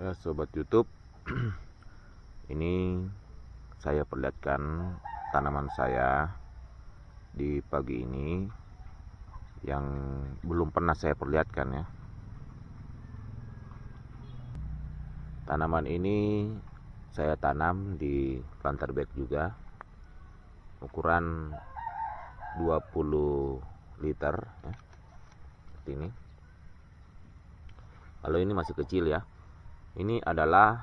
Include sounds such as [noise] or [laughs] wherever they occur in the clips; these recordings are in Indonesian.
ya, sobat YouTube [clears throat] ini saya perlihatkan tanaman saya di pagi ini yang belum pernah saya perlihatkan ya tanaman ini saya tanam di planter bag juga ukuran 20 liter ya. seperti ini kalau ini masih kecil ya ini adalah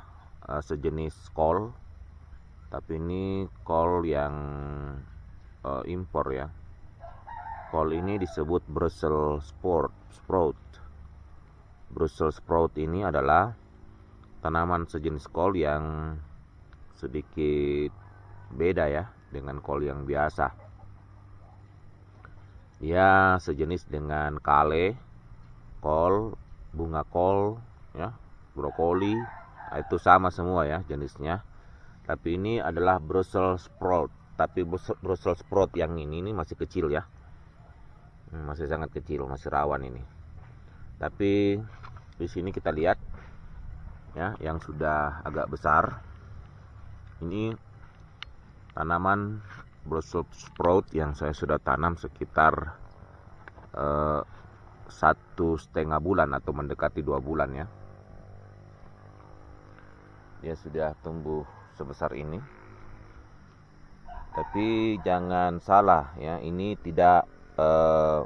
uh, sejenis kol tapi ini kol yang uh, impor ya kol ini disebut Brussels sport, sprout Brussels sprout ini adalah tanaman sejenis kol yang sedikit beda ya dengan kol yang biasa dia sejenis dengan kale kol bunga kol ya brokoli ah, itu sama semua ya jenisnya tapi ini adalah Brussels sprout tapi Brussels sprout yang ini ini masih kecil ya hmm, masih sangat kecil masih rawan ini tapi di sini kita lihat ya yang sudah agak besar ini tanaman Brussels sprout yang saya sudah tanam sekitar eh, satu setengah bulan atau mendekati dua bulan ya dia sudah tumbuh sebesar ini tapi jangan salah ya ini tidak eh,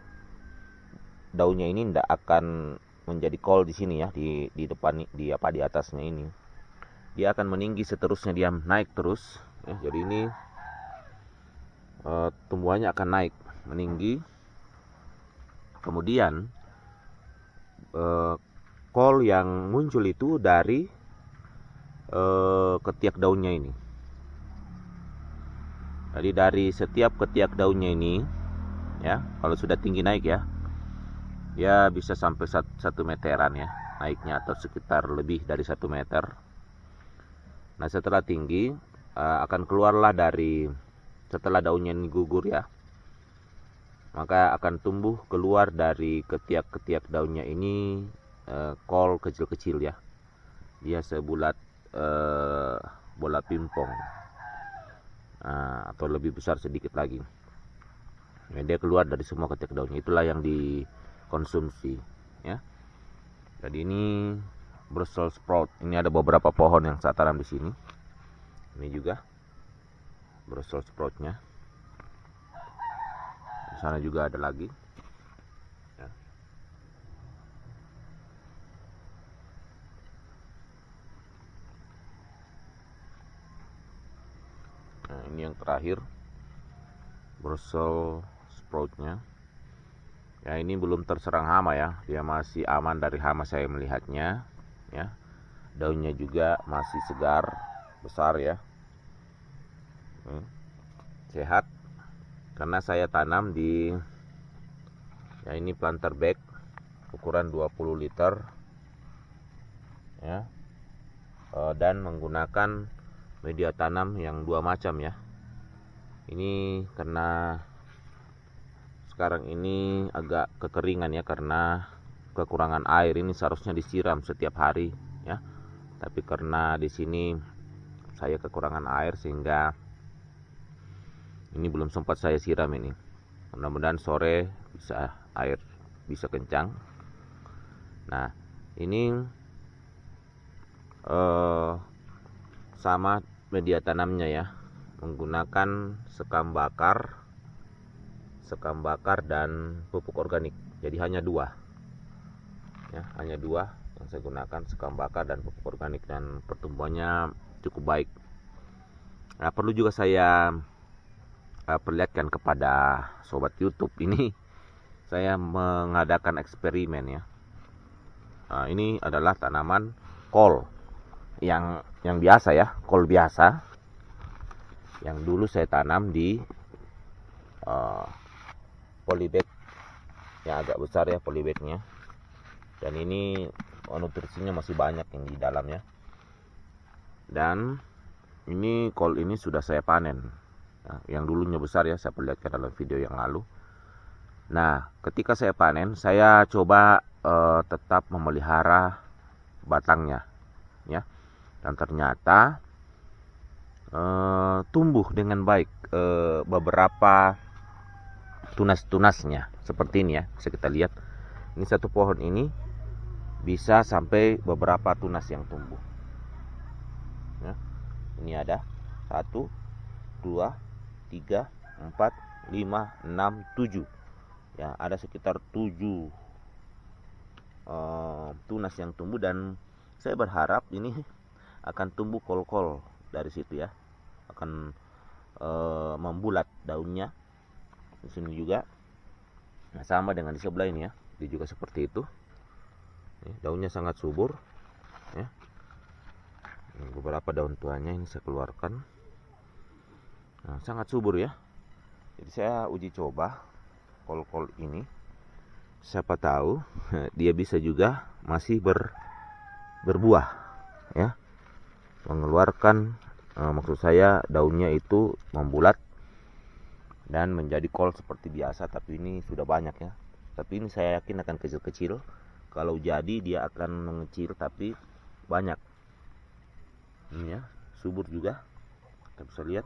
daunnya ini tidak akan menjadi kol di sini ya di di depan di apa di atasnya ini dia akan meninggi seterusnya dia naik terus ya, jadi ini eh, tumbuhannya akan naik meninggi kemudian eh, kol yang muncul itu dari Eh, ketiak daunnya ini. Jadi dari setiap ketiak daunnya ini, ya, kalau sudah tinggi naik ya, ya bisa sampai satu meteran ya naiknya atau sekitar lebih dari satu meter. Nah setelah tinggi eh, akan keluarlah dari setelah daunnya ini gugur ya, maka akan tumbuh keluar dari ketiak-ketiak daunnya ini eh, kol kecil-kecil ya. Dia sebulat Eh, bola pingpong ah, atau lebih besar sedikit lagi ya, dia keluar dari semua ketiak daunnya itulah yang dikonsumsi ya jadi ini Brussels sprout ini ada beberapa pohon yang saya tanam di sini ini juga Brussels sproutnya di sana juga ada lagi ini yang terakhir Brussels sproutnya ya ini belum terserang hama ya dia masih aman dari hama saya melihatnya ya daunnya juga masih segar besar ya sehat karena saya tanam di ya ini planter bag ukuran 20 liter ya eh, dan menggunakan media tanam yang dua macam ya ini karena sekarang ini agak kekeringan ya karena kekurangan air ini seharusnya disiram setiap hari ya tapi karena di sini saya kekurangan air sehingga ini belum sempat saya siram ini mudah-mudahan sore bisa air bisa kencang nah ini eh, sama media tanamnya ya menggunakan sekam bakar sekam bakar dan pupuk organik jadi hanya dua ya hanya dua yang saya gunakan sekam bakar dan pupuk organik dan pertumbuhannya cukup baik nah, perlu juga saya uh, perlihatkan kepada sobat YouTube [laughs] ini saya mengadakan eksperimen ya nah, ini adalah tanaman kol yang yang biasa ya, kol biasa. Yang dulu saya tanam di uh, eh, polybag yang agak besar ya polybagnya. Dan ini nutrisinya masih banyak yang di dalamnya. Dan ini kol ini sudah saya panen. Nah, yang dulunya besar ya, saya perlihatkan dalam video yang lalu. Nah, ketika saya panen, saya coba uh, tetap memelihara batangnya, ya dan ternyata e, tumbuh dengan baik e, beberapa tunas-tunasnya seperti ini ya bisa kita lihat ini satu pohon ini bisa sampai beberapa tunas yang tumbuh ya. ini ada satu dua tiga empat lima enam tujuh ya ada sekitar tujuh e, tunas yang tumbuh dan saya berharap ini akan tumbuh kol-kol dari situ ya akan e, membulat daunnya di sini juga nah, sama dengan di sebelah ini ya dia juga seperti itu daunnya sangat subur ya beberapa daun tuanya ini saya keluarkan nah, sangat subur ya jadi saya uji coba kol-kol ini siapa tahu [laughs] dia bisa juga masih ber berbuah ya mengeluarkan e, maksud saya daunnya itu membulat dan menjadi kol seperti biasa tapi ini sudah banyak ya tapi ini saya yakin akan kecil-kecil kalau jadi dia akan mengecil tapi banyak ini ya subur juga kita bisa lihat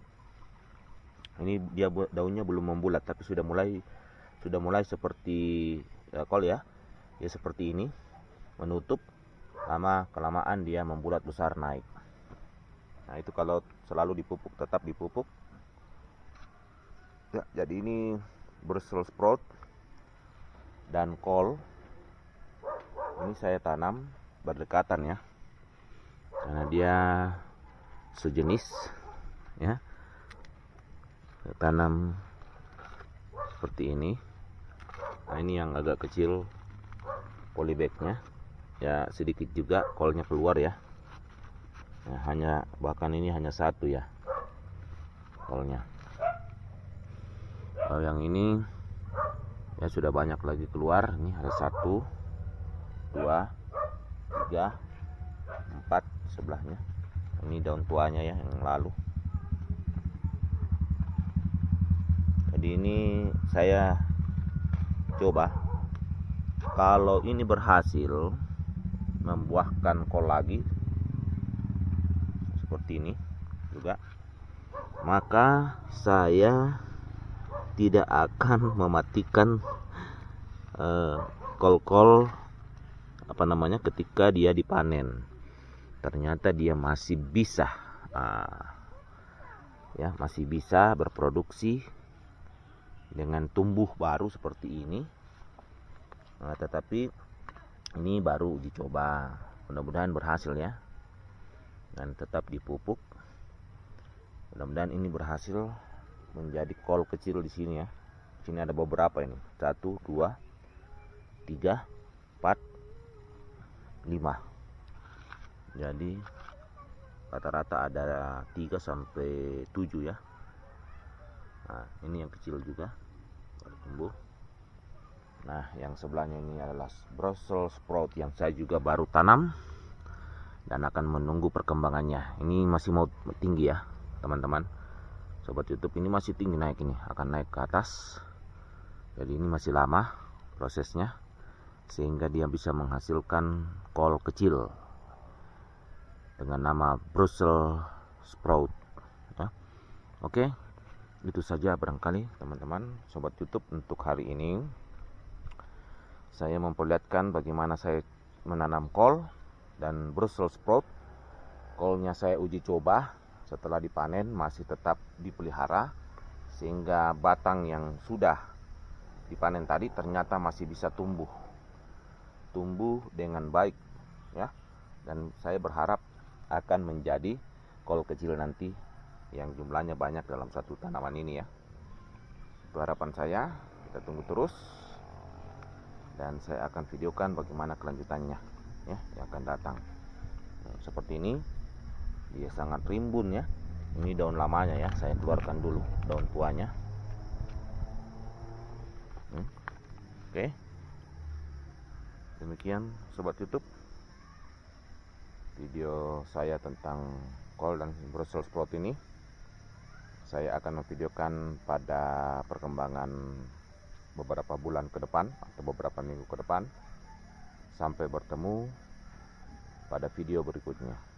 ini dia daunnya belum membulat tapi sudah mulai sudah mulai seperti ya, kol ya ya seperti ini menutup lama kelamaan dia membulat besar naik Nah itu kalau selalu dipupuk tetap dipupuk. Ya, jadi ini Brussels sprout dan kol ini saya tanam berdekatan ya karena dia sejenis ya saya tanam seperti ini nah ini yang agak kecil polybagnya ya sedikit juga kolnya keluar ya nah, hanya bahkan ini hanya satu ya kolnya kalau yang ini ya sudah banyak lagi keluar ini ada satu dua tiga empat sebelahnya ini daun tuanya ya yang lalu jadi ini saya coba kalau ini berhasil membuahkan kol lagi seperti ini juga maka saya tidak akan mematikan eh, kol-kol uh, apa namanya ketika dia dipanen ternyata dia masih bisa uh, ya masih bisa berproduksi dengan tumbuh baru seperti ini nah, tetapi ini baru dicoba, mudah-mudahan berhasil ya dan tetap dipupuk. Mudah-mudahan ini berhasil menjadi kol kecil di sini ya. Di sini ada beberapa ini. satu, dua, tiga, empat, lima. Jadi rata-rata ada 3 sampai 7 ya. Nah, ini yang kecil juga baru tumbuh. Nah, yang sebelahnya ini adalah Brussels sprout yang saya juga baru tanam dan akan menunggu perkembangannya ini masih mau tinggi ya teman-teman sobat YouTube ini masih tinggi naik ini akan naik ke atas jadi ini masih lama prosesnya sehingga dia bisa menghasilkan kol kecil dengan nama Brussels sprout ya. oke itu saja barangkali teman-teman sobat YouTube untuk hari ini saya memperlihatkan bagaimana saya menanam kol dan Brussels sprout kolnya saya uji coba setelah dipanen masih tetap dipelihara sehingga batang yang sudah dipanen tadi ternyata masih bisa tumbuh tumbuh dengan baik ya dan saya berharap akan menjadi kol kecil nanti yang jumlahnya banyak dalam satu tanaman ini ya itu harapan saya kita tunggu terus dan saya akan videokan bagaimana kelanjutannya ya yang akan datang nah, seperti ini dia sangat rimbun ya ini daun lamanya ya saya keluarkan dulu daun tuanya hmm. oke demikian sobat YouTube video saya tentang kol dan Brussels sprout ini saya akan memvideokan pada perkembangan beberapa bulan ke depan atau beberapa minggu ke depan Sampai bertemu pada video berikutnya.